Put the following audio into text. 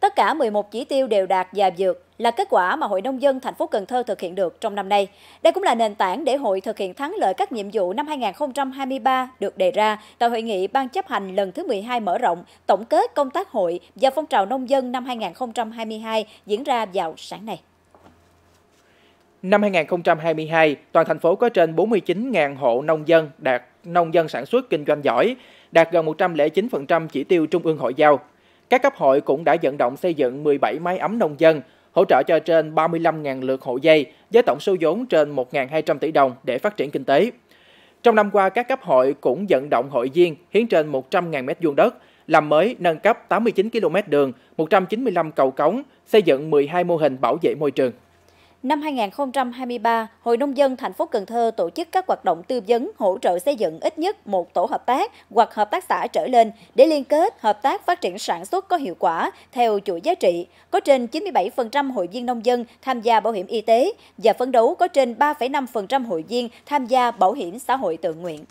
Tất cả 11 chỉ tiêu đều đạt và vượt là kết quả mà Hội nông dân thành phố Cần Thơ thực hiện được trong năm nay. Đây cũng là nền tảng để hội thực hiện thắng lợi các nhiệm vụ năm 2023 được đề ra tại hội nghị ban chấp hành lần thứ 12 mở rộng tổng kết công tác hội và phong trào nông dân năm 2022 diễn ra vào sáng nay. Năm 2022, toàn thành phố có trên 49.000 hộ nông dân đạt nông dân sản xuất kinh doanh giỏi, đạt gần 109% chỉ tiêu Trung ương Hội giao. Các cấp hội cũng đã vận động xây dựng 17 máy ấm nông dân, hỗ trợ cho trên 35.000 lượt hộ dây với tổng số vốn trên 1.200 tỷ đồng để phát triển kinh tế. Trong năm qua, các cấp hội cũng vận động hội viên hiến trên 100.000 m2 đất, làm mới nâng cấp 89 km đường, 195 cầu cống, xây dựng 12 mô hình bảo vệ môi trường. Năm 2023, Hội Nông dân thành phố Cần Thơ tổ chức các hoạt động tư vấn hỗ trợ xây dựng ít nhất một tổ hợp tác hoặc hợp tác xã trở lên để liên kết hợp tác phát triển sản xuất có hiệu quả theo chuỗi giá trị. Có trên 97% hội viên nông dân tham gia bảo hiểm y tế và phấn đấu có trên 3,5% hội viên tham gia bảo hiểm xã hội tự nguyện.